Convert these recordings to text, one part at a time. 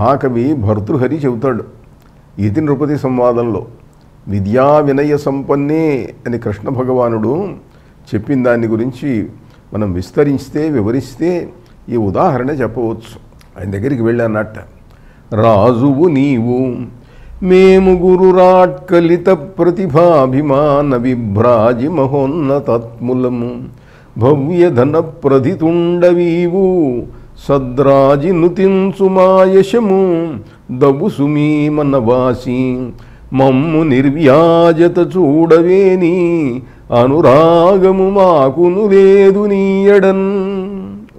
మహాకవి భర్తృహరి చెబుతాడు ఇది నృపతి సంవాదంలో విద్యా వినయ సంపన్నే అని కృష్ణ భగవానుడు చెప్పిన దాన్ని గురించి మనం విస్తరిస్తే వివరిస్తే ఈ ఉదాహరణ చెప్పవచ్చు ఆయన దగ్గరికి వెళ్ళానట్ట రాజువు నీవు మేము గురురాట్ కలిత ప్రతిభాభిమాన విభ్రాజి మహోన్నతత్ములము భవ్యధన ప్రధితుండవీవు సద్రాజినుతించు మాయశము దబుసుమీ మనవాసి మమ్ము నిర్వ్యాజత చూడవేని అనురాగము మాకును లేదు నీయడన్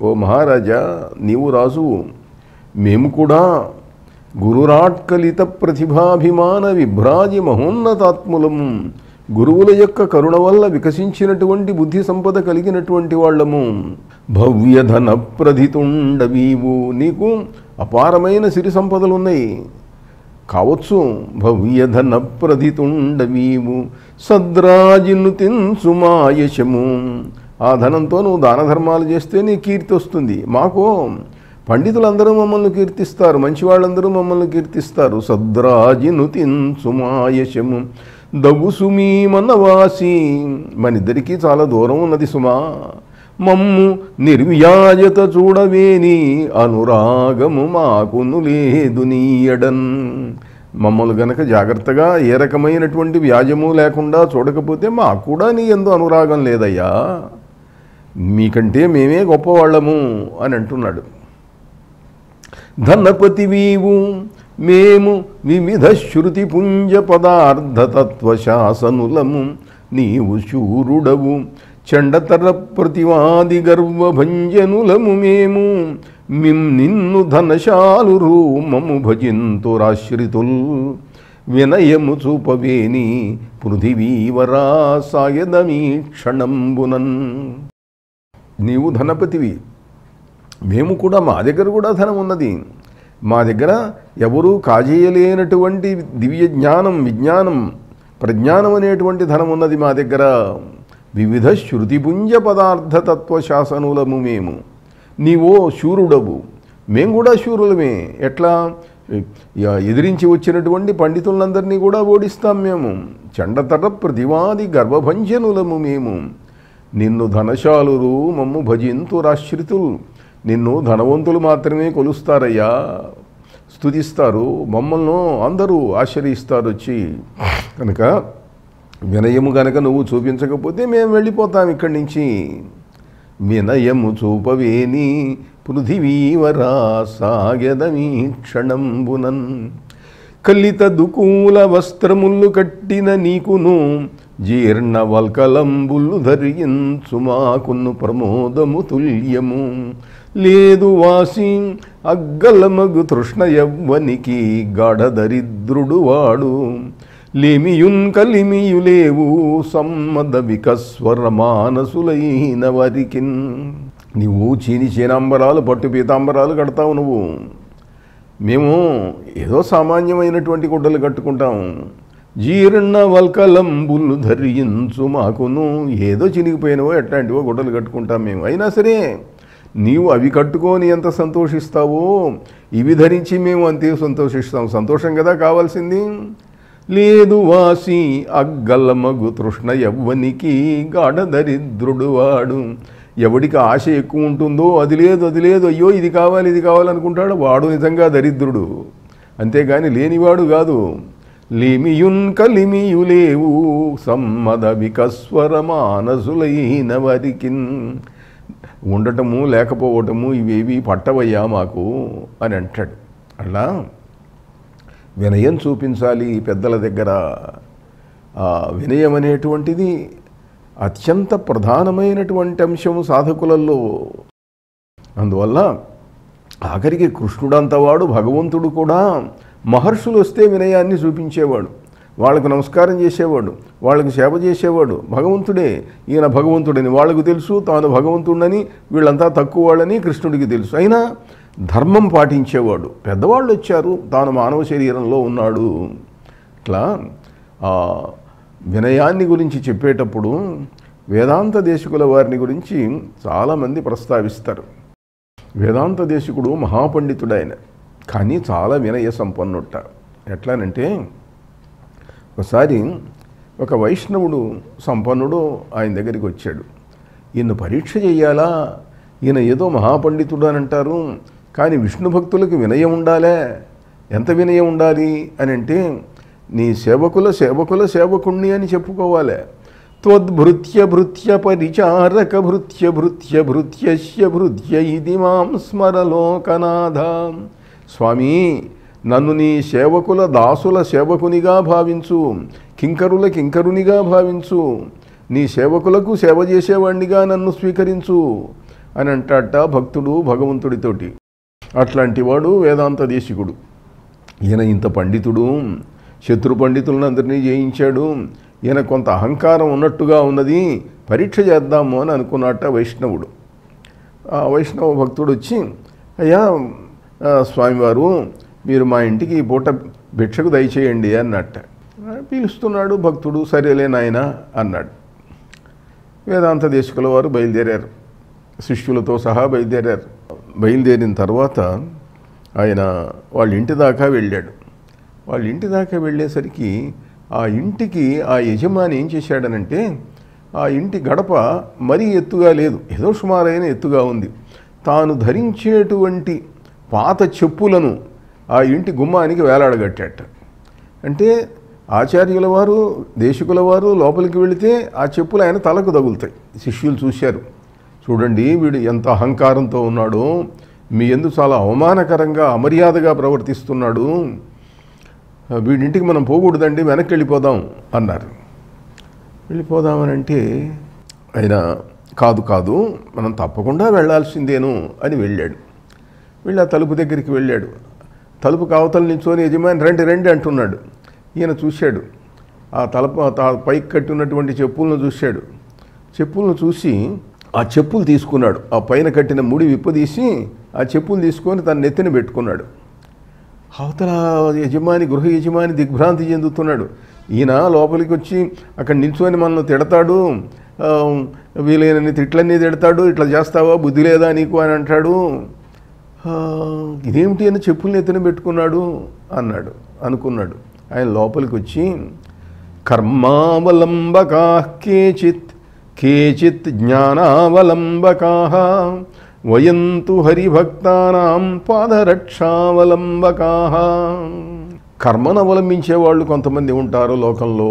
ఓ మహారాజా నీవు రాజు మేము కూడా గురురాట్కలిత ప్రతిభాభిమాన విభ్రాజి మహోన్నతాత్ములము గురువుల యొక్క కరుణ వల్ల వికసించినటువంటి బుద్ధి సంపద కలిగినటువంటి వాళ్ళము భవ్యధన ప్రధితుండవీవు నీకు అపారమైన సిరి సంపదలు ఉన్నాయి కావచ్చు భవ్యధన ప్రధితుండవీవు సద్రాజును తిన్సుమాయశము ఆ ధనంతో నువ్వు దాన ధర్మాలు చేస్తే నీ కీర్తి వస్తుంది మాకు పండితులందరూ మమ్మల్ని కీర్తిస్తారు మంచివాళ్ళందరూ మమ్మల్ని కీర్తిస్తారు సద్రాజిను తిన్సుమాయశము దగుసుమీ వాసి మనిద్దరికీ చాలా దూరం ఉన్నది సుమా మమ్ము నిర్వ్యాజత చూడవేని అనురాగము మాకును లేదు నీయడన్ మమ్మల్ని గనక జాగ్రత్తగా ఏ రకమైనటువంటి వ్యాజము లేకుండా చూడకపోతే మాకు కూడా నీ ఎందు అనురాగం లేదయ్యా మీకంటే మేమే గొప్పవాళ్ళము అని అంటున్నాడు ధనపతి వీవు మేము వివిధ శృతి పుంజ పదార్థతత్వశాసనులము నీవు శూరుడవు చండతర ప్రతివాది గర్వభంజనులము మేము మిం నిన్ను ధనశాలు రూమము భజింతురాశ్రితుల్ వినయము చూపవేని పృథివీవరా సాయదమీక్షణంబునన్ నీవు ధనపతివి మేము కూడా మా దగ్గర కూడా ధనం ఉన్నది మా దగ్గర ఎవరూ కాజేయలేనటువంటి దివ్య జ్ఞానం విజ్ఞానం ప్రజ్ఞానం అనేటువంటి ధనం ఉన్నది మా దగ్గర వివిధ శృతిపుంజ పదార్థ పదార్థతత్వశాసనులము మేము నీవో శూరుడవు మేము కూడా శూరులమే ఎట్లా ఎదిరించి వచ్చినటువంటి పండితులందరినీ కూడా ఓడిస్తాం మేము చండతట ప్రతివాది గర్భభంజనులము మేము నిన్ను ధనశాలురు మమ్ము భజింతు నిన్ను ధనవంతులు మాత్రమే కొలుస్తారయ్యా స్థుతిస్తారు మమ్మల్ని అందరూ ఆశ్రయిస్తారు వచ్చి కనుక వినయము గనక నువ్వు చూపించకపోతే మేము వెళ్ళిపోతాం ఇక్కడి నుంచి వినయము చూపవేని పృథివీవరా సాగదమీ క్షణంబునన్ కలిత దుకూల వస్త్రముళ్ళు కట్టిన నీకును జీర్ణ వల్కలంబులు ధరించు మాకును ప్రమోదము తుల్యము లేదు వాసి అగ్గలమగు తృష్ణ యవ్వనికి దరిద్రుడు వాడు లిమియున్ కలిమియులేవు సమ్మద వికస్వర మానసులైన వరికిన్ నువ్వు చీని చీనాంబరాలు పట్టు పీతాంబరాలు కడతావు నువ్వు మేము ఏదో సామాన్యమైనటువంటి గుడ్డలు కట్టుకుంటాం జీర్ణ వల్కలంబులు ధరించు మాకును ఏదో చినిగిపోయినవో ఎట్లాంటివో గుడ్డలు కట్టుకుంటాం మేము అయినా సరే నీవు అవి కట్టుకొని ఎంత సంతోషిస్తావో ఇవి ధరించి మేము అంతే సంతోషిస్తాం సంతోషం కదా కావాల్సింది లేదు వాసి మగు తృష్ణ ఎవ్వనికి దరిద్రుడు వాడు ఎవడికి ఆశ ఎక్కువ ఉంటుందో అది లేదు అది లేదు అయ్యో ఇది కావాలి ఇది కావాలనుకుంటాడు వాడు నిజంగా దరిద్రుడు అంతేగాని లేనివాడు కాదు లిమియున్ కలిమియులేవు సమ్మద వికస్వర మానసులైన వారికి ఉండటము లేకపోవటము ఇవేవి పట్టవయ్యా మాకు అని అంటాడు అలా వినయం చూపించాలి పెద్దల దగ్గర వినయం అనేటువంటిది అత్యంత ప్రధానమైనటువంటి అంశం సాధకులలో అందువల్ల ఆఖరికి కృష్ణుడంత వాడు భగవంతుడు కూడా మహర్షులు వస్తే వినయాన్ని చూపించేవాడు వాళ్ళకు నమస్కారం చేసేవాడు వాళ్ళకు సేవ చేసేవాడు భగవంతుడే ఈయన భగవంతుడని వాళ్ళకు తెలుసు తాను భగవంతుడని వీళ్ళంతా తక్కువ వాళ్ళని కృష్ణుడికి తెలుసు అయినా ధర్మం పాటించేవాడు పెద్దవాళ్ళు వచ్చారు తాను మానవ శరీరంలో ఉన్నాడు ఇట్లా వినయాన్ని గురించి చెప్పేటప్పుడు వేదాంత దేశకుల వారిని గురించి చాలామంది ప్రస్తావిస్తారు వేదాంత దేశకుడు మహాపండితుడు ఆయన కానీ చాలా వినయ సంపన్నుట ఎట్లానంటే ఒకసారి ఒక వైష్ణవుడు సంపన్నుడు ఆయన దగ్గరికి వచ్చాడు ఈయన పరీక్ష చేయాలా ఈయన ఏదో మహాపండితుడు అని అంటారు కానీ విష్ణు భక్తులకు వినయం ఉండాలే ఎంత వినయం ఉండాలి అని అంటే నీ సేవకుల సేవకుల సేవకుణ్ణి అని చెప్పుకోవాలి త్వద్భృత్య భృత్య పరిచారక భృత్య భృత్య భృత్యశ్య భృత్య ఇది మాం స్మరలోకనాథ స్వామి నన్ను నీ సేవకుల దాసుల సేవకునిగా భావించు కింకరుల కింకరునిగా భావించు నీ సేవకులకు సేవ చేసేవాణ్ణిగా నన్ను స్వీకరించు అని అంటాట భక్తుడు భగవంతుడితోటి అట్లాంటి వాడు వేదాంత దేశికుడు ఈయన ఇంత పండితుడు శత్రు పండితులను అందరినీ జయించాడు ఈయన కొంత అహంకారం ఉన్నట్టుగా ఉన్నది పరీక్ష చేద్దాము అని అనుకున్నట్ట వైష్ణవుడు ఆ వైష్ణవ భక్తుడు వచ్చి అయ్యా స్వామివారు మీరు మా ఇంటికి ఈ పూట భిక్షకు దయచేయండి అన్నట్ట పిలుస్తున్నాడు భక్తుడు సరేలే నాయన అన్నాడు వేదాంత దేశకుల వారు బయలుదేరారు శిష్యులతో సహా బయలుదేరారు బయలుదేరిన తర్వాత ఆయన వాళ్ళ ఇంటి దాకా వెళ్ళాడు వాళ్ళ ఇంటి దాకా వెళ్ళేసరికి ఆ ఇంటికి ఆ యజమాని ఏం చేశాడనంటే ఆ ఇంటి గడప మరీ ఎత్తుగా లేదు ఏదో సుమారైన ఎత్తుగా ఉంది తాను ధరించేటువంటి పాత చెప్పులను ఆ ఇంటి గుమ్మానికి వేలాడగట్టాట అంటే ఆచార్యుల వారు దేశకుల వారు లోపలికి వెళితే ఆ చెప్పులు ఆయన తలకు తగులుతాయి శిష్యులు చూశారు చూడండి వీడు ఎంత అహంకారంతో ఉన్నాడో మీ ఎందు చాలా అవమానకరంగా అమర్యాదగా ప్రవర్తిస్తున్నాడు వీడింటికి మనం పోకూడదండి వెనక్కి వెళ్ళిపోదాం అన్నారు వెళ్ళిపోదామని అంటే ఆయన కాదు కాదు మనం తప్పకుండా వెళ్లాల్సిందేను అని వెళ్ళాడు వెళ్ళి ఆ తలుపు దగ్గరికి వెళ్ళాడు తలుపు కావతల నించుని యజమాని రండి రండి అంటున్నాడు ఈయన చూశాడు ఆ తలప పైకి కట్టి ఉన్నటువంటి చెప్పులను చూశాడు చెప్పులను చూసి ఆ చెప్పులు తీసుకున్నాడు ఆ పైన కట్టిన ముడి విప్పదీసి ఆ చెప్పులు తీసుకొని తన నెత్తిన పెట్టుకున్నాడు అవతల యజమాని గృహ యజమాని దిగ్భ్రాంతి చెందుతున్నాడు ఈయన లోపలికి వచ్చి అక్కడ నిల్చుకొని మనల్ని తిడతాడు వీలైనన్ని తిట్లన్నీ తిడతాడు ఇట్లా చేస్తావా బుద్ధి లేదా నీకు అని అంటాడు ఇదేమిటి అని చెప్పులు నెత్తిన పెట్టుకున్నాడు అన్నాడు అనుకున్నాడు ఆయన లోపలికి వచ్చి కర్మావలంబకా కేచిత్ కేచిత్ జ్ఞానావలంబకా వయంతు హరిభక్తానాం పాదరక్షావలంబకా కర్మను అవలంబించే వాళ్ళు కొంతమంది ఉంటారు లోకంలో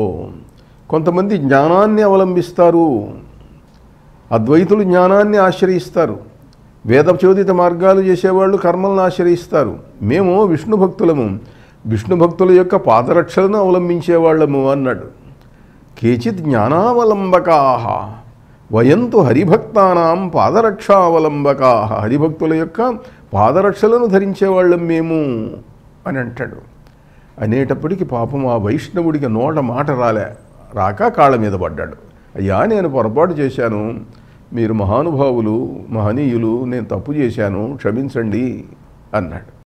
కొంతమంది జ్ఞానాన్ని అవలంబిస్తారు అద్వైతులు జ్ఞానాన్ని ఆశ్రయిస్తారు వేదచోదిత మార్గాలు చేసేవాళ్ళు కర్మలను ఆశ్రయిస్తారు మేము విష్ణు భక్తులము విష్ణు భక్తుల యొక్క పాదరక్షలను అవలంబించేవాళ్ళము అన్నాడు కేచిత్ జ్ఞానావలంబకా వయంతు హరిభక్తానాం పాదరక్షావలంబకా హరిభక్తుల యొక్క పాదరక్షలను ధరించేవాళ్ళం మేము అని అంటాడు అనేటప్పటికి పాపం ఆ వైష్ణవుడికి నోట మాట రాలే రాక కాళ్ళ మీద పడ్డాడు అయ్యా నేను పొరపాటు చేశాను మీరు మహానుభావులు మహనీయులు నేను తప్పు చేశాను క్షమించండి అన్నాడు